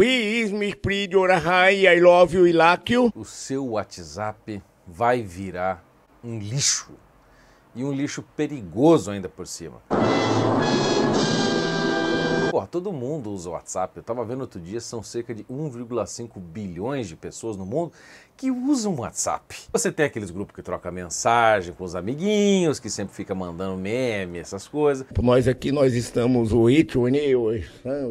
I love you, I like you. O seu WhatsApp vai virar um lixo. E um lixo perigoso ainda por cima. Pô, todo mundo usa o WhatsApp. Eu tava vendo outro dia, são cerca de 1,5 bilhões de pessoas no mundo que usam o WhatsApp. Você tem aqueles grupos que troca mensagem com os amiguinhos, que sempre fica mandando meme, essas coisas. Nós aqui, nós estamos o iTunes,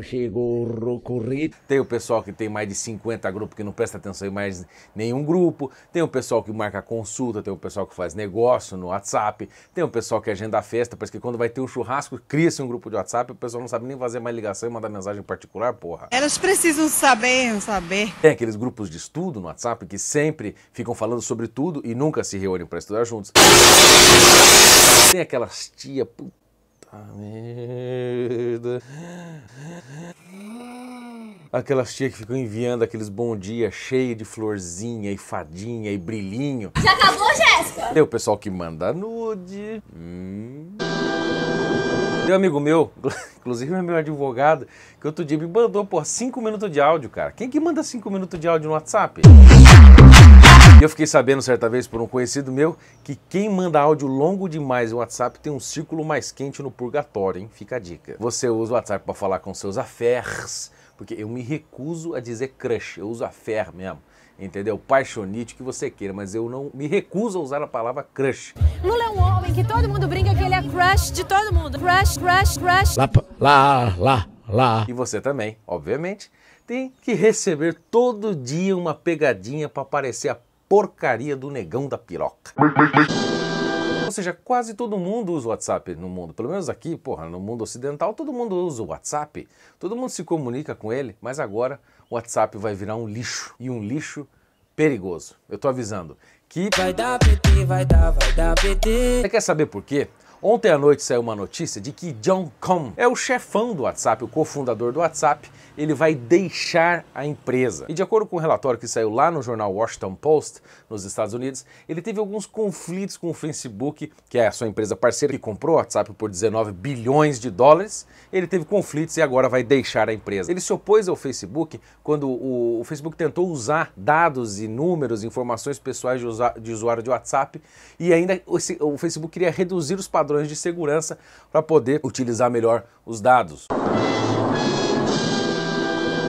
chegou o corrido. Tem o pessoal que tem mais de 50 grupos que não presta atenção em mais nenhum grupo. Tem o pessoal que marca consulta, tem o pessoal que faz negócio no WhatsApp. Tem o pessoal que agenda festa, parece que quando vai ter um churrasco, cria-se um grupo de WhatsApp, o pessoal não sabe nem fazer mais ligação e mandar mensagem particular, porra. Elas precisam saber, saber. Tem aqueles grupos de estudo no WhatsApp que sempre sempre ficam falando sobre tudo e nunca se reúnem para estudar juntos. Tem aquelas tia puta merda. Aquelas tia que ficam enviando aqueles bom dia cheio de florzinha e fadinha e brilhinho. Já acabou, Jéssica? Tem o pessoal que manda nude. Hum. Tem um amigo meu, inclusive é meu advogado, que outro dia me mandou, pô, 5 minutos de áudio, cara. Quem que manda 5 minutos de áudio no WhatsApp? Eu fiquei sabendo certa vez por um conhecido meu que quem manda áudio longo demais no WhatsApp tem um círculo mais quente no purgatório, hein? Fica a dica. Você usa o WhatsApp para falar com seus affairs, porque eu me recuso a dizer crush, eu uso affair mesmo. Entendeu? Paixonite, o que você queira, mas eu não me recuso a usar a palavra crush. Lula é um homem que todo mundo brinca que ele é crush de todo mundo. Crush, crush, crush. Lá, lá, lá, lá. E você também, obviamente, tem que receber todo dia uma pegadinha para parecer a porcaria do negão da piroca. Ou seja, quase todo mundo usa o WhatsApp no mundo, pelo menos aqui, porra, no mundo ocidental, todo mundo usa o WhatsApp, todo mundo se comunica com ele, mas agora o WhatsApp vai virar um lixo e um lixo perigoso. Eu tô avisando que vai dar PT, vai dar, vai dar PT. Você quer saber por quê? Ontem à noite saiu uma notícia de que John Com é o chefão do WhatsApp, o cofundador do WhatsApp, ele vai deixar a empresa. E de acordo com um relatório que saiu lá no jornal Washington Post, nos Estados Unidos, ele teve alguns conflitos com o Facebook, que é a sua empresa parceira que comprou o WhatsApp por 19 bilhões de dólares. Ele teve conflitos e agora vai deixar a empresa. Ele se opôs ao Facebook quando o, Facebook tentou usar dados e números, informações pessoais de, usa, de usuário de WhatsApp e ainda o, o Facebook queria reduzir os padrões de segurança para poder utilizar melhor os dados.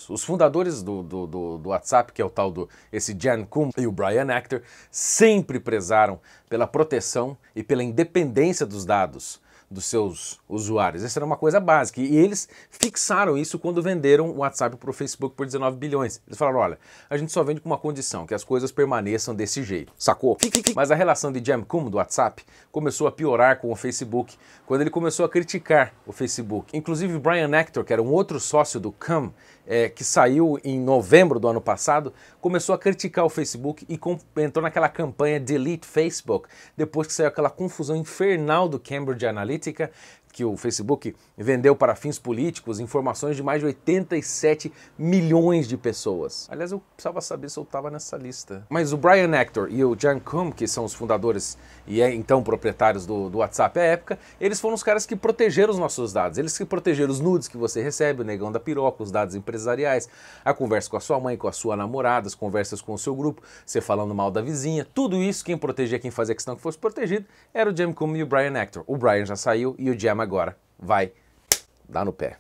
Os fundadores do, do, do, do WhatsApp, que é o tal do esse Jan Kuhn e o Brian Actor, sempre prezaram pela proteção e pela independência dos dados dos seus usuários. Essa era uma coisa básica. E eles fixaram isso quando venderam o WhatsApp para o Facebook por 19 bilhões. Eles falaram: olha, a gente só vende com uma condição, que as coisas permaneçam desse jeito. Sacou? Mas a relação de Jam Kuhn do WhatsApp começou a piorar com o Facebook quando ele começou a criticar o Facebook. Inclusive, Brian Hector, que era um outro sócio do CAM, é, que saiu em novembro do ano passado, começou a criticar o Facebook e entrou naquela campanha Delete Facebook, depois que saiu aquela confusão infernal do Cambridge Analytica política, que o Facebook vendeu para fins políticos informações de mais de 87 milhões de pessoas. Aliás, eu precisava saber se eu estava nessa lista. Mas o Brian Hector e o Jan Kuhn, que são os fundadores e é, então proprietários do, do, WhatsApp à época, eles foram os caras que protegeram os nossos dados. Eles que protegeram os nudes que você recebe, o negão da piroca, os dados empresariais, a conversa com a sua mãe, com a sua namorada, as conversas com o seu grupo, você falando mal da vizinha, tudo isso, quem protegia, quem fazia questão que fosse protegido, era o Jim Kuhn e o Brian Hector. O Brian já saiu e o Jim agora. Vai dar no pé.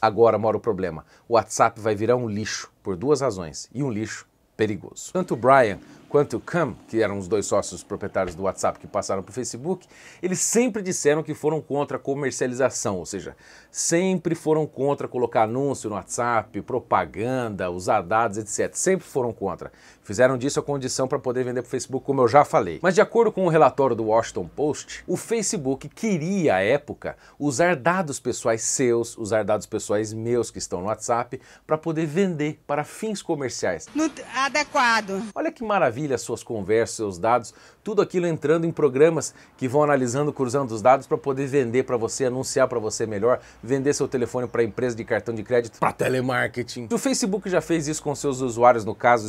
Agora mora o problema. O WhatsApp vai virar um lixo por duas razões e um lixo perigoso. Tanto o Brian quanto o Cam, que eram os dois sócios proprietários do WhatsApp que passaram para o Facebook, eles sempre disseram que foram contra a comercialização, ou seja, sempre foram contra colocar anúncio no WhatsApp, propaganda, usar dados, etc. Sempre foram contra. Fizeram disso a condição para poder vender para o Facebook, como eu já falei. Mas de acordo com o um relatório do Washington Post, o Facebook queria à época usar dados pessoais seus, usar dados pessoais meus que estão no WhatsApp para poder vender para fins comerciais. No adequado. Olha que maravilha maravilha, suas conversas, seus dados, tudo aquilo entrando em programas que vão analisando, cruzando os dados para poder vender para você, anunciar para você melhor, vender seu telefone para empresa de cartão de crédito, para telemarketing. O Facebook já fez isso com seus usuários, no caso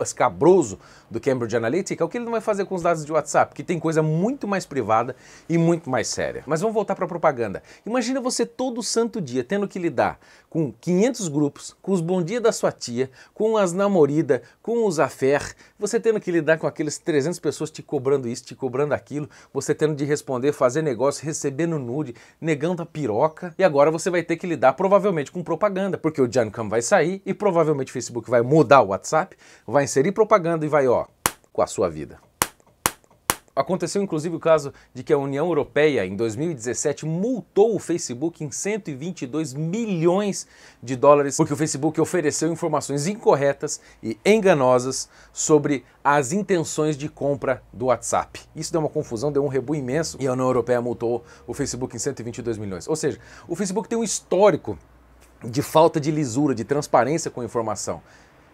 escabroso do Cambridge Analytica, é o que ele não vai fazer com os dados de WhatsApp, que tem coisa muito mais privada e muito mais séria. Mas vamos voltar para a propaganda. Imagina você todo santo dia tendo que lidar com 500 grupos, com os bom dia da sua tia, com as namorida, com os affair, você você tendo que lidar com aqueles 300 pessoas te cobrando isso, te cobrando aquilo, você tendo de responder, fazer negócio, recebendo nude, negando a piroca, e agora você vai ter que lidar provavelmente com propaganda, porque o Jancam vai sair e provavelmente o Facebook vai mudar o WhatsApp, vai inserir propaganda e vai, ó, com a sua vida. Aconteceu inclusive o caso de que a União Europeia, em 2017, multou o Facebook em 122 milhões de dólares porque o Facebook ofereceu informações incorretas e enganosas sobre as intenções de compra do WhatsApp. Isso deu uma confusão, deu um rebu imenso e a União Europeia multou o Facebook em 122 milhões. Ou seja, o Facebook tem um histórico de falta de lisura, de transparência com informação.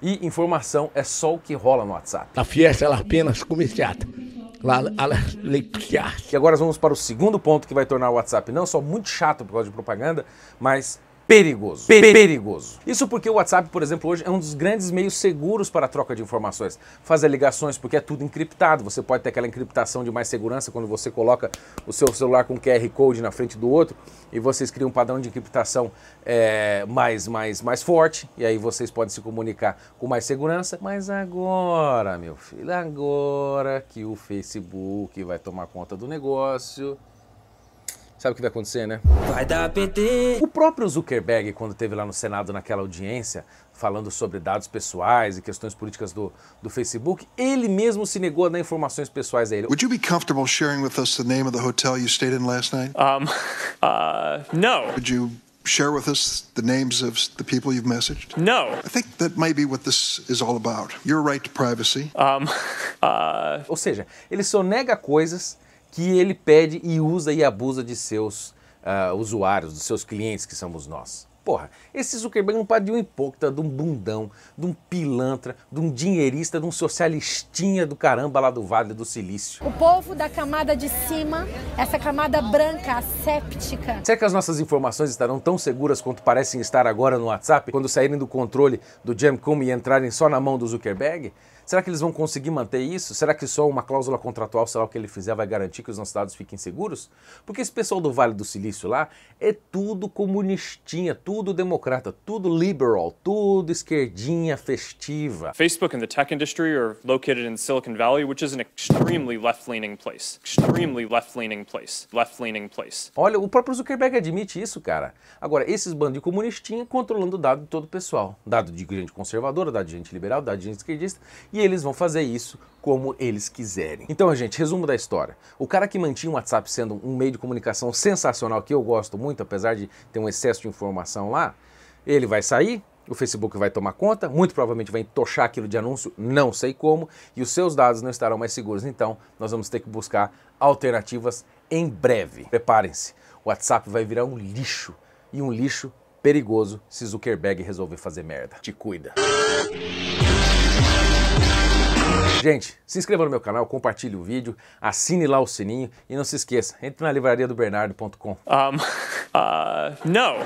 E informação é só o que rola no WhatsApp. A fiesta é apenas comerciada. E agora vamos para o segundo ponto que vai tornar o WhatsApp não só muito chato por causa de propaganda, mas perigoso. perigoso. Isso porque o WhatsApp, por exemplo, hoje é um dos grandes meios seguros para a troca de informações. Fazer ligações porque é tudo encriptado. Você pode ter aquela encriptação de mais segurança quando você coloca o seu celular com QR Code na frente do outro e vocês criam um padrão de encriptação é, mais, mais, mais forte e aí vocês podem se comunicar com mais segurança. Mas agora, meu filho, agora que o Facebook vai tomar conta do negócio, Sabe o que vai acontecer, né? Vai dar PT! O próprio Zuckerberg, quando teve lá no Senado naquela audiência, falando sobre dados pessoais e questões políticas do, do Facebook, ele mesmo se negou a dar informações pessoais a ele. Would you be comfortable sharing with us the name of the hotel you stayed in last night? Um, uh, no. Would you share with us the names of the people you've messaged? No. I think that might be what this is all about. Your right to privacy. Um, uh... Ou seja, ele só nega coisas que ele pede e usa e abusa de seus uh, usuários, dos seus clientes que somos nós. Porra, esse Zuckerberg não pode de um hipócrita, de um bundão, de um pilantra, de um dinheirista, de um socialistinha do caramba lá do Vale do Silício. O povo da camada de cima, essa camada branca, asséptica. Será que as nossas informações estarão tão seguras quanto parecem estar agora no WhatsApp, quando saírem do controle do Jam Comey e entrarem só na mão do Zuckerberg? Será que eles vão conseguir manter isso? Será que só uma cláusula contratual, sei lá o que ele fizer, vai garantir que os nossos dados fiquem seguros? Porque esse pessoal do Vale do Silício lá é tudo comunistinha, tudo democrata, tudo liberal, tudo esquerdinha festiva. Facebook and the tech industry are located in Silicon Valley, which is an extremely left-leaning place. Extremely left-leaning place. Left-leaning place. Olha, o próprio Zuckerberg admite isso, cara. Agora, esses bandos de comunistinha controlando o dado de todo o pessoal. Dado de gente conservadora, dado de gente liberal, dado de gente esquerdista e eles vão fazer isso como eles quiserem. Então, gente, resumo da história. O cara que mantinha o WhatsApp sendo um meio de comunicação sensacional, que eu gosto muito, apesar de ter um excesso de informação lá, ele vai sair, o Facebook vai tomar conta, muito provavelmente vai entochar aquilo de anúncio, não sei como, e os seus dados não estarão mais seguros. Então, nós vamos ter que buscar alternativas em breve. Preparem-se, o WhatsApp vai virar um lixo, e um lixo perigoso se Zuckerberg resolver fazer merda. Te cuida. Gente, se inscreva no meu canal, compartilhe o vídeo, assine lá o sininho e não se esqueça, entre na livrariadobernardo.com. Um, uh, não!